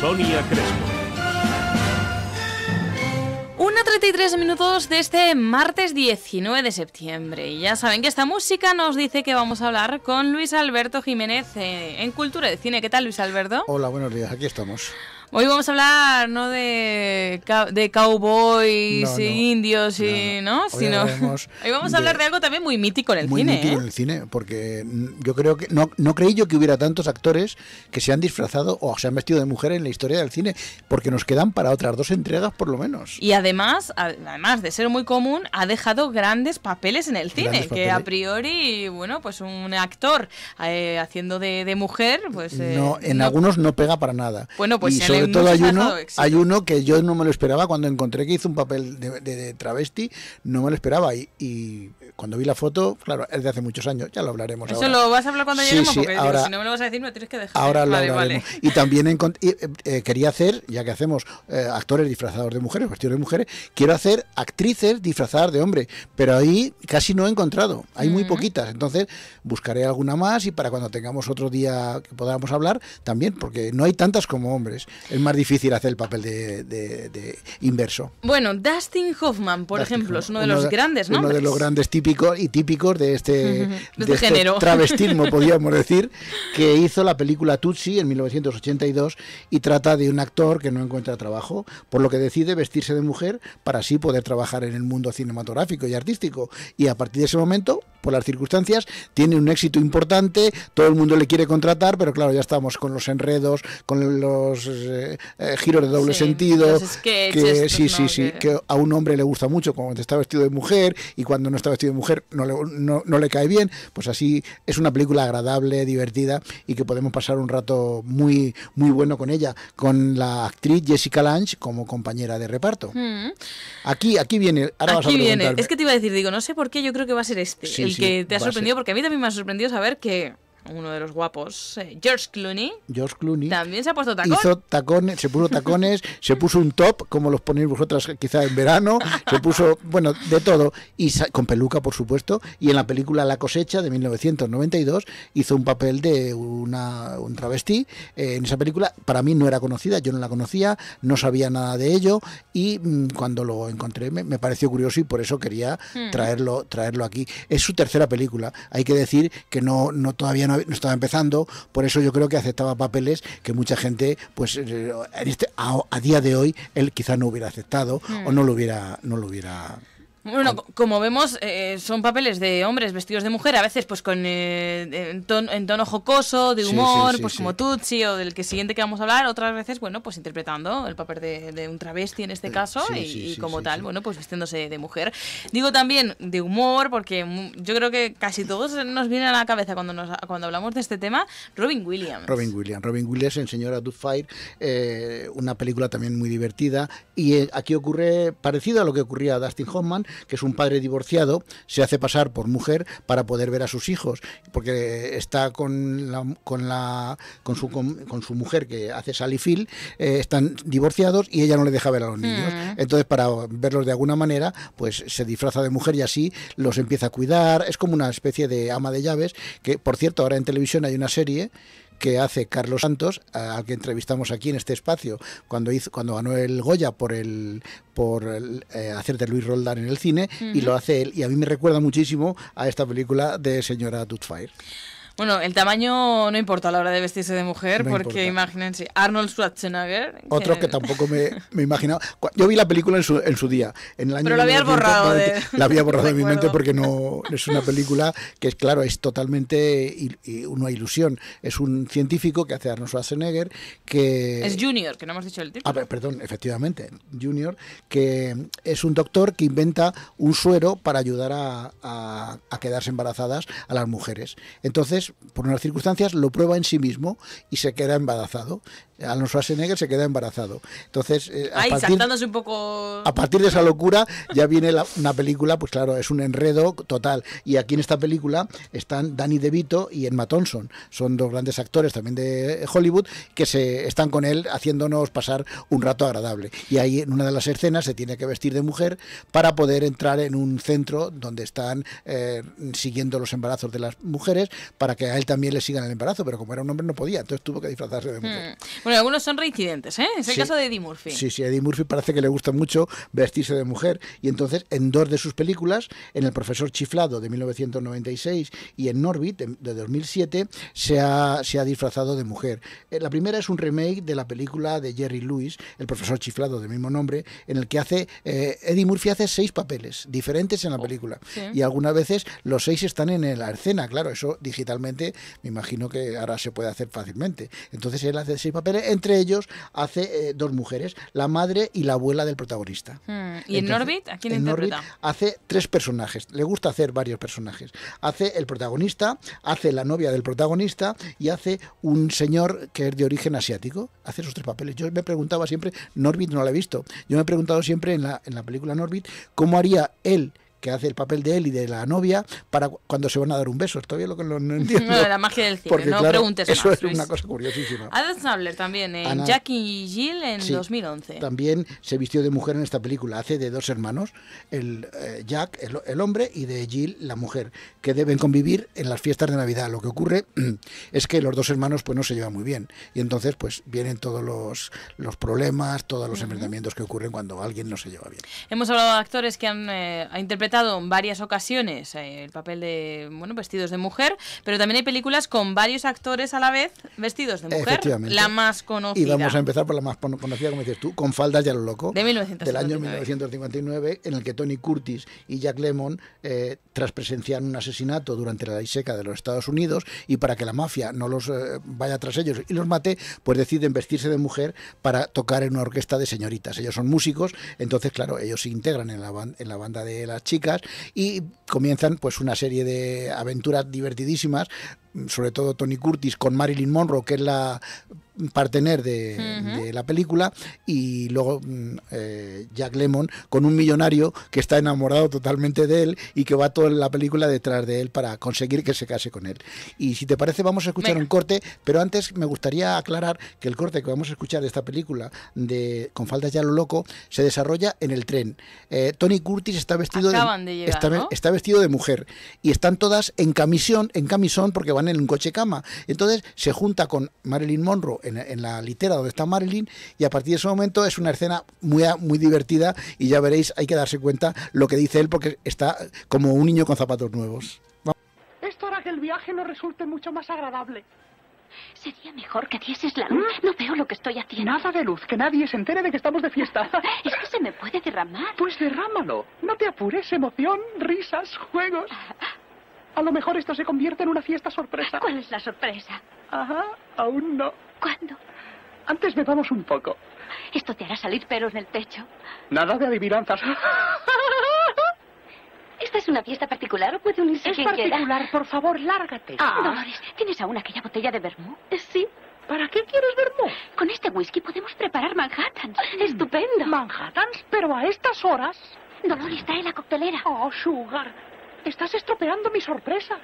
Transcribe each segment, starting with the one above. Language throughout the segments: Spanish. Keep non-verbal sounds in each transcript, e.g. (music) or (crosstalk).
Sonia Crespo. 1.33 minutos de este martes 19 de septiembre. Y ya saben que esta música nos dice que vamos a hablar con Luis Alberto Jiménez eh, en Cultura de Cine. ¿Qué tal, Luis Alberto? Hola, buenos días. Aquí estamos. Hoy vamos a hablar no de, de cowboys indios y no, sino (laughs) hoy vamos a hablar de, algo también muy mítico en el muy Mítico ¿eh? en el cine, porque mm, yo creo que no, no creí yo que hubiera tantos actores que se han disfrazado o se han vestido de mujer en la historia del cine, porque nos quedan para otras dos entregas por lo menos. Y además, además de ser muy común, ha dejado grandes papeles en el cine, que a priori, bueno, pues un actor eh, haciendo de, mujer, pues no, eh, en algunos no pega para nada. Bueno, pues sobre todo hay uno, que yo no me lo esperaba cuando encontré que hizo un papel de, travesti, no me lo esperaba. Y, cuando vi la foto, claro, es de hace muchos años, ya lo hablaremos. Eso lo vas a hablar cuando lleguemos, porque si no me lo vas a decir, me tienes que dejar. Ahora lo vale, Y también eh, eh, quería hacer, ya que hacemos eh, actores disfrazados de mujeres, vestidos de mujeres, quiero hacer actrices disfrazadas de hombre, pero ahí casi no he encontrado, hay muy poquitas. Entonces buscaré alguna más y para cuando tengamos otro día que podamos hablar, también, porque no hay tantas como hombres es más difícil hacer el papel de, inverso. Bueno, Dustin Hoffman, por ejemplo, es uno de los grandes, ¿no? Uno de los grandes típicos y típicos de este, (laughs) este, este género. (laughs) travestismo, podríamos decir, que hizo la película Tutsi en 1982 y trata de un actor que no encuentra trabajo, por lo que decide vestirse de mujer para así poder trabajar en el mundo cinematográfico y artístico. Y a partir de ese momento por las circunstancias, tiene un éxito importante, todo el mundo le quiere contratar, pero claro, ya estamos con los enredos, con los eh, eh, giros de doble sentido, que pues sí, sí, sí, que a un hombre le gusta mucho cuando está vestido de mujer y cuando no está vestido de mujer no le, no, le cae bien, pues así es una película agradable, divertida y que podemos pasar un rato muy, muy bueno con ella, con la actriz Jessica Lange como compañera de reparto. Mm. Aquí, aquí viene, ahora Es que te iba a decir, digo, no sé por qué, yo creo que va a ser este. Y que te ha sorprendido, porque a mí también me ha sorprendido saber que uno de los guapos, eh, George Clooney. George Clooney. También se ha puesto tacones. se puso tacones, (laughs) se puso un top, como los ponéis vosotras quizá en verano, se puso, bueno, de todo, y con peluca, por supuesto, y en la película La cosecha de 1992 hizo un papel de una, un travesti. Eh, en esa película, para mí no era conocida, yo no la conocía, no sabía nada de ello, y mm, cuando lo encontré me, pareció curioso y por eso quería hmm. traerlo, traerlo aquí. Es su tercera película, hay que decir que no, no todavía no no, estaba empezando, por eso yo creo que aceptaba papeles que mucha gente, pues eh, este, a, día de hoy, él quizá no hubiera aceptado o hmm. no lo hubiera, no lo hubiera bueno, como vemos, eh, eh, son papeles de hombres vestidos de mujer, a veces pues con eh, en, tono, jocoso, de humor, pues como Tucci, o del que siguiente que vamos a hablar, otras veces, bueno, pues interpretando el papel de, un travesti en este caso y, como tal, bueno, pues vistiéndose de mujer. Digo también de humor, porque yo creo que casi todos nos viene a la cabeza cuando, nos, cuando hablamos de este tema, Robin Williams. Robin Williams. Robin Williams en Señora Doubtfire, eh, una película también muy divertida y aquí ocurre parecido a lo que ocurría a Dustin Hoffman, que es un padre divorciado, se hace pasar por mujer para poder ver a sus hijos, porque está con la, con la con su con, su mujer que hace Salifil eh, están divorciados y ella no le deja ver a los niños. Mm. Entonces, para verlos de alguna manera, pues se disfraza de mujer y así los empieza a cuidar. Es como una especie de ama de llaves, que por cierto, ahora en televisión hay una serie que hace Carlos Santos, al que entrevistamos aquí en este espacio, cuando hizo, cuando ganó el Goya por el por eh, hacer de Luis Roldán en el cine, y lo hace él. Y a mí me recuerda muchísimo a esta película de señora Tutfire. Bueno, el tamaño no importa a la hora de vestirse de mujer, porque imagínense, Arnold Schwarzenegger. Otro que, tampoco me, me, imaginaba. Yo vi la película en su, en su día, en el año. Pero la había borrado. De... La había borrado de mi (laughs) mente porque no es una película que, es claro, es totalmente una ilusión. Es un científico que hace Arnold Schwarzenegger que. Es Junior, que no hemos dicho el título. Ah, perdón, efectivamente, Junior, que es un doctor que inventa un suero para ayudar a, a quedarse embarazadas a las mujeres. Entonces, por unas circunstancias lo prueba en sí mismo y se queda embarazado. Alan Schwarzenegger se queda embarazado. Entonces, eh, a, partir, un poco... a partir de esa locura ya viene una película, pues claro, es un enredo total. Y aquí en esta película están Danny DeVito y Emma Thompson. Son dos grandes actores también de Hollywood que se están con él haciéndonos pasar un rato agradable. Y ahí en una de las escenas se tiene que vestir de mujer para poder entrar en un centro donde están eh, siguiendo los embarazos de las mujeres para que a él también le sigan el embarazo, pero como era un hombre no podía, entonces tuvo que disfrazarse de mujer. Hmm. Bueno, algunos son reincidentes, ¿eh? Es el caso de Eddie Murphy. Sí, sí, Eddie Murphy parece que le gusta mucho vestirse de mujer y entonces en dos de sus películas, en El profesor chiflado de 1996 y en Norbit de, 2007, se ha, disfrazado de mujer. Eh, la primera es un remake de la película de Jerry Lewis, El profesor chiflado del mismo nombre, en el que hace eh, Eddie Murphy hace seis papeles diferentes en la oh, película y algunas veces los seis están en la escena, claro, eso digitalmente me imagino que ahora se puede hacer fácilmente. Entonces él hace seis papeles, entre ellos hace eh, dos mujeres, la madre y la abuela del protagonista. Hmm. ¿Y en Norbit? ¿A quién en interpreta? hace tres personajes, le gusta hacer varios personajes. Hace el protagonista, hace la novia del protagonista y hace un señor que es de origen asiático. Hace esos tres papeles. Yo me preguntaba siempre, Norbit no la he visto, yo me he preguntado siempre en la, en la película Norbit, ¿cómo haría él que hace el papel de él y de la novia para cuando se van a dar un beso. Todavía lo que no, entiendo. (laughs) la magia del cine, no preguntes preguntes Eso es una cosa curiosísima. Adam Sandler también, Jack y Jackie Jill en 2011. También se vistió de mujer en esta película. Hace de dos hermanos, el eh, Jack, el, hombre, y de Jill, la mujer, que deben convivir en las fiestas de Navidad. Lo que ocurre (clears throat) es que los dos hermanos pues no se llevan muy bien. Y entonces pues vienen todos los, problemas, todos los enfrentamientos que ocurren cuando alguien no se lleva bien. Hemos hablado de actores que han eh, interpretado en varias ocasiones eh, el papel de, bueno, vestidos de mujer, pero también hay películas con varios actores a la vez vestidos de mujer. La más conocida. Y vamos a empezar por la más conocida, como dices tú, con Faldas ya lo loco. Del año 1959, en el que Tony Curtis y Jack Lemmon, eh, tras presenciar un asesinato durante la ley seca de los Estados Unidos y para que la mafia no los eh, vaya tras ellos y los mate, pues deciden vestirse de mujer para tocar en una orquesta de señoritas. Ellos son músicos, entonces, claro, ellos se integran en la, en la banda de las chicas y comienzan pues una serie de aventuras divertidísimas sobre todo Tony Curtis con Marilyn Monroe, que es la partener de, la película y luego mm, eh, Jack Lemon con un millonario que está enamorado totalmente de él y que va toda la película detrás de él para conseguir que se case con él. Y si te parece vamos a escuchar un corte, pero antes me gustaría aclarar que el corte que vamos a escuchar de esta película de Con faldas ya lo loco se desarrolla en el tren. Eh, Tony Curtis está vestido de, está, está, vestido de mujer y están todas en camisón, en camisón porque van en un coche cama. Entonces se junta con Marilyn Monroe en, la litera donde está Marilyn y a partir de ese momento es una escena muy, muy divertida y ya veréis, hay que darse cuenta lo que dice él porque está como un niño con zapatos nuevos. Esto hará que el viaje nos resulte mucho más agradable. Sería mejor que dieses la luz. No veo lo que estoy haciendo. Nada de luz, que nadie se entere de que estamos de fiesta. (laughs) es que se me puede derramar. Pues derrámalo. No te apures, emoción, risas, juegos. Ah, a lo mejor esto se convierte en una fiesta sorpresa. ¿Cuál es la sorpresa? Ajá, aún no. ¿Cuándo? Antes bebamos un poco. Esto te hará salir pelos el techo. Nada de adivinanzas. ¿Esta es una fiesta particular o puede unirse es quien quiera? Es particular, por favor, lárgate. Ah. Dolores, ¿tienes aún aquella botella de vermú? Eh, sí. ¿Para qué quieres vermú? Con este whisky podemos preparar Manhattans. Estupendo. ¿Manhattans? ¿Pero a estas horas? Dolores, trae la coctelera. Oh, Sugar, Estás estropeando mi sorpresa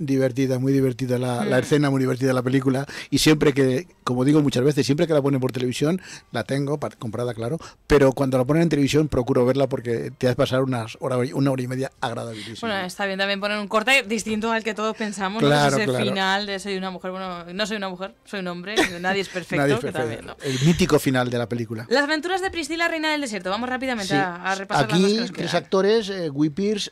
divertida, muy divertida la, mm. escena, muy divertida la película. Y siempre que, como digo muchas veces, siempre que la ponen por televisión, la tengo comprada, claro. Pero cuando la ponen en televisión, procuro verla porque te hace pasar unas hora, una hora y media agradabilísima. Bueno, está bien también poner un corte distinto al que todos pensamos. Claro, Ese final de soy una mujer, bueno, no soy una mujer, soy un hombre, (laughs) nadie es perfecto. El mítico final de la película. Las aventuras de Priscila, reina del desierto. Vamos rápidamente a, repasar Aquí, tres actores, eh, Guy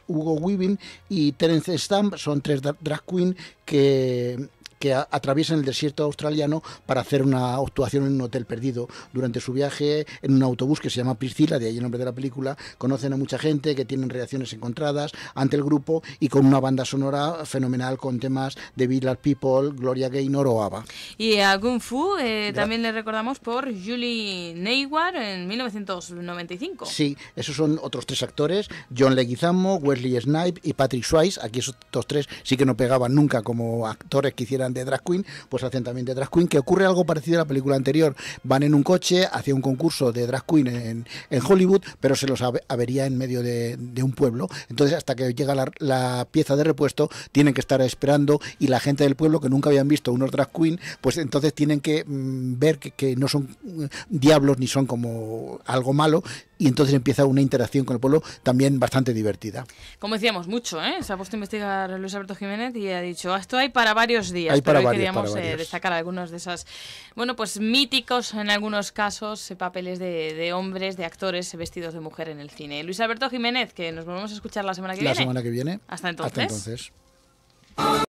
Hugo Weaving y Terence Stamp, son tres queen que, que atraviesan el desierto australiano para hacer una actuación en un hotel perdido. Durante su viaje en un autobús que se llama Priscilla de ahí el nombre de la película, conocen a mucha gente que tienen reacciones encontradas ante el grupo y con una banda sonora fenomenal con temas de Village People, Gloria Gaynor o Ava Y a Kung Fu eh, también le recordamos por Julie Neyward en 1995. Sí, esos son otros tres actores, John Leguizamo, Wesley Snipe y Patrick Swayze. Aquí esos tres sí que no pegaban nunca como actores que hicieran de drag queen, pues hacen también de drag queen, que ocurre algo parecido a la película anterior. Van en un coche hacia un concurso de drag queen en, Hollywood, pero se los avería en medio de, un pueblo. Entonces, hasta que llega la, pieza de repuesto, tienen que estar esperando y la gente del pueblo que nunca habían visto unos drag queen, pues entonces tienen que mm, ver que, no son mm, diablos ni son como algo malo, y entonces empieza una interacción con el pueblo también bastante divertida. Como decíamos, mucho, ¿eh? Se ha puesto a investigar Luis Alberto Jiménez y ha dicho, ah, esto hay para varios días, para pero hoy queríamos eh, destacar algunos de esos bueno, pues míticos en algunos casos, eh, papeles de, hombres, de actores eh, vestidos de mujer en el cine. Luis Alberto Jiménez, que nos volvemos a escuchar la semana que viene. La semana que viene. Hasta entonces. Hasta entonces.